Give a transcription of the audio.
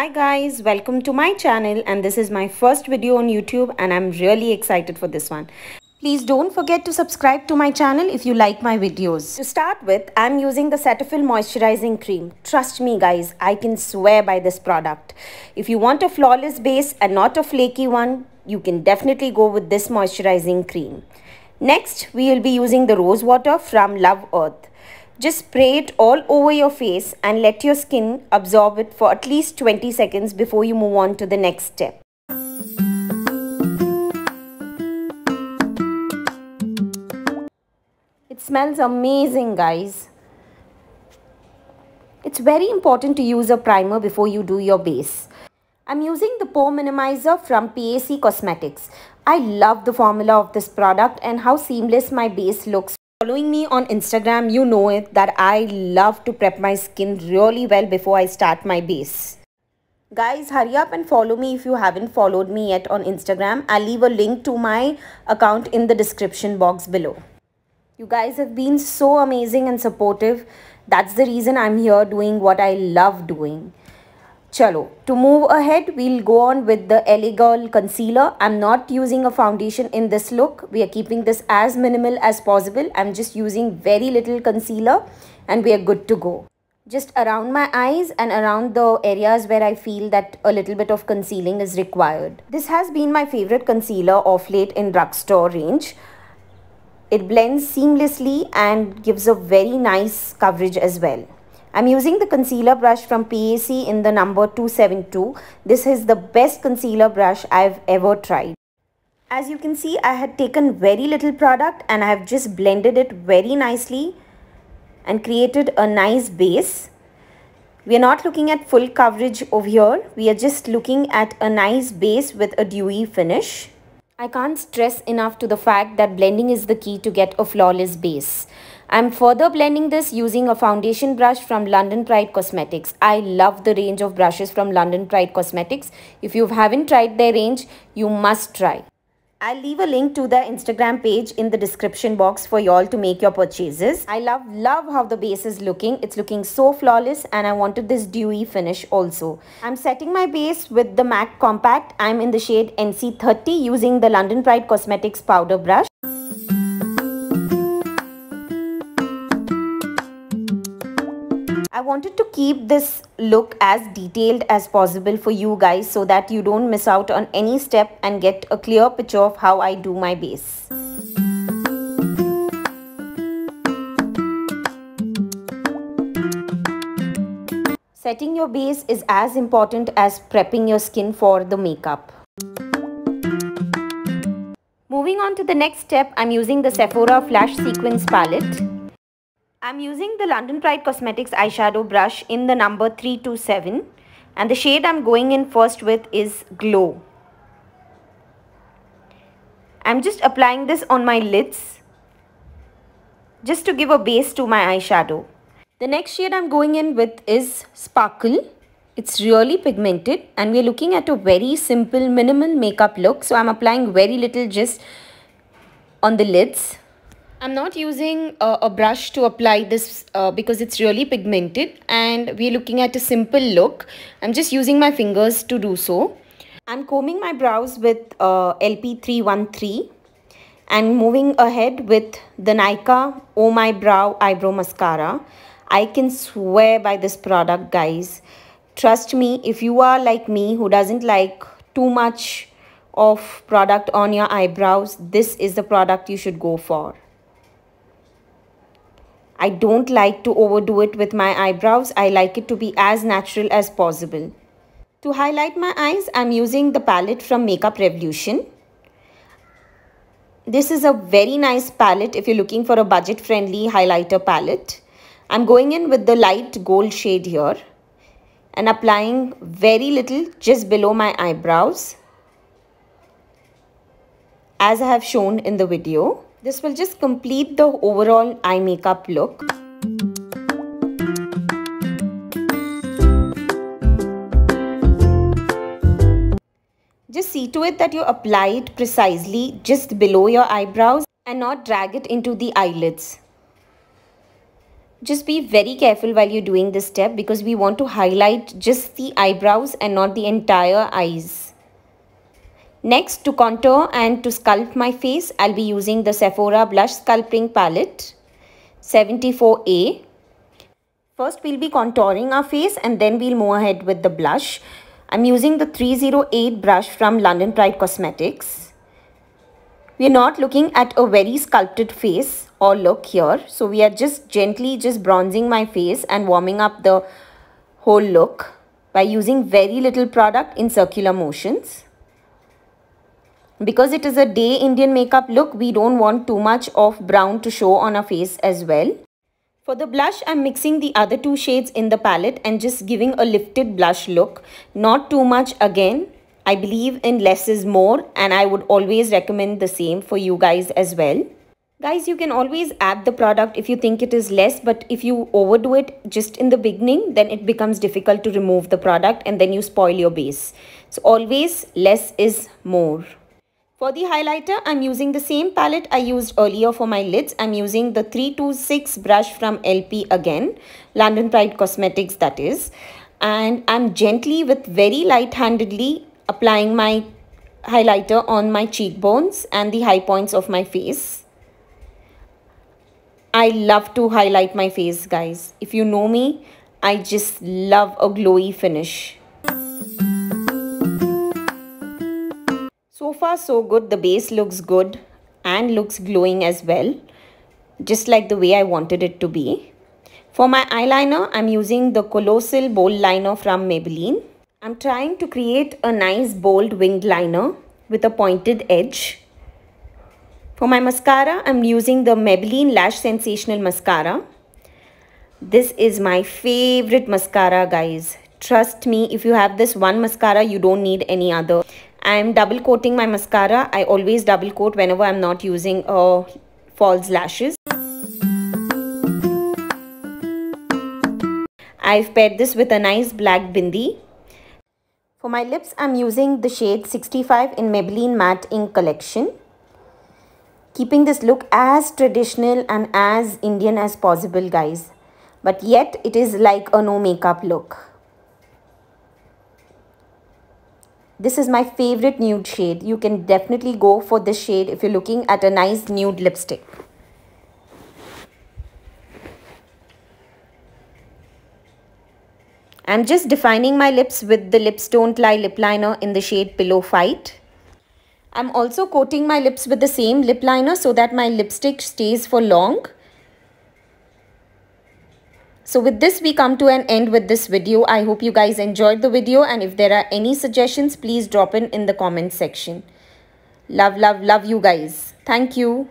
Hi guys, welcome to my channel and this is my first video on YouTube and I'm really excited for this one. Please don't forget to subscribe to my channel if you like my videos. To start with, I'm using the Cetaphil Moisturizing Cream. Trust me guys, I can swear by this product. If you want a flawless base and not a flaky one, you can definitely go with this moisturizing cream. Next, we will be using the rose water from Love Earth. Just spray it all over your face and let your skin absorb it for at least 20 seconds before you move on to the next step. It smells amazing guys. It's very important to use a primer before you do your base. I'm using the Pore Minimizer from PAC Cosmetics. I love the formula of this product and how seamless my base looks following me on Instagram, you know it that I love to prep my skin really well before I start my base. Guys, hurry up and follow me if you haven't followed me yet on Instagram. I'll leave a link to my account in the description box below. You guys have been so amazing and supportive. That's the reason I'm here doing what I love doing. Chalo, to move ahead, we'll go on with the LA Girl concealer. I'm not using a foundation in this look. We are keeping this as minimal as possible. I'm just using very little concealer and we are good to go. Just around my eyes and around the areas where I feel that a little bit of concealing is required. This has been my favorite concealer of late in drugstore range. It blends seamlessly and gives a very nice coverage as well. I'm using the concealer brush from PAC in the number 272. This is the best concealer brush I've ever tried. As you can see, I had taken very little product and I have just blended it very nicely and created a nice base. We are not looking at full coverage over here. We are just looking at a nice base with a dewy finish. I can't stress enough to the fact that blending is the key to get a flawless base. I'm further blending this using a foundation brush from London Pride Cosmetics. I love the range of brushes from London Pride Cosmetics. If you haven't tried their range, you must try. I'll leave a link to the Instagram page in the description box for y'all to make your purchases. I love, love how the base is looking. It's looking so flawless and I wanted this dewy finish also. I'm setting my base with the MAC Compact. I'm in the shade NC30 using the London Pride Cosmetics powder brush. I wanted to keep this look as detailed as possible for you guys so that you don't miss out on any step and get a clear picture of how I do my base. Setting your base is as important as prepping your skin for the makeup. Moving on to the next step, I'm using the Sephora Flash Sequence Palette. I'm using the London Pride Cosmetics eyeshadow brush in the number 327 and the shade I'm going in first with is Glow. I'm just applying this on my lids just to give a base to my eyeshadow. The next shade I'm going in with is Sparkle. It's really pigmented and we're looking at a very simple minimal makeup look. So I'm applying very little just on the lids. I'm not using uh, a brush to apply this uh, because it's really pigmented and we're looking at a simple look. I'm just using my fingers to do so. I'm combing my brows with uh, LP313 and moving ahead with the Nika Oh My Brow Eyebrow Mascara. I can swear by this product guys. Trust me if you are like me who doesn't like too much of product on your eyebrows, this is the product you should go for. I don't like to overdo it with my eyebrows. I like it to be as natural as possible. To highlight my eyes, I'm using the palette from Makeup Revolution. This is a very nice palette if you're looking for a budget-friendly highlighter palette. I'm going in with the light gold shade here and applying very little just below my eyebrows as I have shown in the video. This will just complete the overall eye makeup look. Just see to it that you apply it precisely just below your eyebrows and not drag it into the eyelids. Just be very careful while you're doing this step because we want to highlight just the eyebrows and not the entire eyes. Next, to contour and to sculpt my face, I'll be using the Sephora Blush Sculpting Palette 74A. First, we'll be contouring our face and then we'll move ahead with the blush. I'm using the 308 brush from London Pride Cosmetics. We're not looking at a very sculpted face or look here. So we are just gently just bronzing my face and warming up the whole look by using very little product in circular motions because it is a day Indian makeup look, we don't want too much of brown to show on our face as well. For the blush, I'm mixing the other two shades in the palette and just giving a lifted blush look. Not too much again. I believe in less is more and I would always recommend the same for you guys as well. Guys, you can always add the product if you think it is less, but if you overdo it just in the beginning, then it becomes difficult to remove the product and then you spoil your base. So always less is more. For the highlighter, I'm using the same palette I used earlier for my lids. I'm using the 326 brush from LP again, London Pride Cosmetics that is. And I'm gently with very light-handedly applying my highlighter on my cheekbones and the high points of my face. I love to highlight my face guys. If you know me, I just love a glowy finish. so far so good. The base looks good and looks glowing as well. Just like the way I wanted it to be. For my eyeliner, I'm using the Colossal Bold Liner from Maybelline. I'm trying to create a nice bold winged liner with a pointed edge. For my mascara, I'm using the Maybelline Lash Sensational Mascara. This is my favorite mascara, guys. Trust me, if you have this one mascara, you don't need any other. I'm double coating my mascara. I always double coat whenever I'm not using uh, false lashes. I've paired this with a nice black bindi. For my lips, I'm using the shade 65 in Maybelline Matte Ink Collection. Keeping this look as traditional and as Indian as possible, guys. But yet, it is like a no makeup look. This is my favorite nude shade. You can definitely go for this shade if you're looking at a nice nude lipstick. I'm just defining my lips with the Lips Don't Lie lip liner in the shade Pillow Fight. I'm also coating my lips with the same lip liner so that my lipstick stays for long. So with this, we come to an end with this video. I hope you guys enjoyed the video and if there are any suggestions, please drop in in the comment section. Love, love, love you guys. Thank you.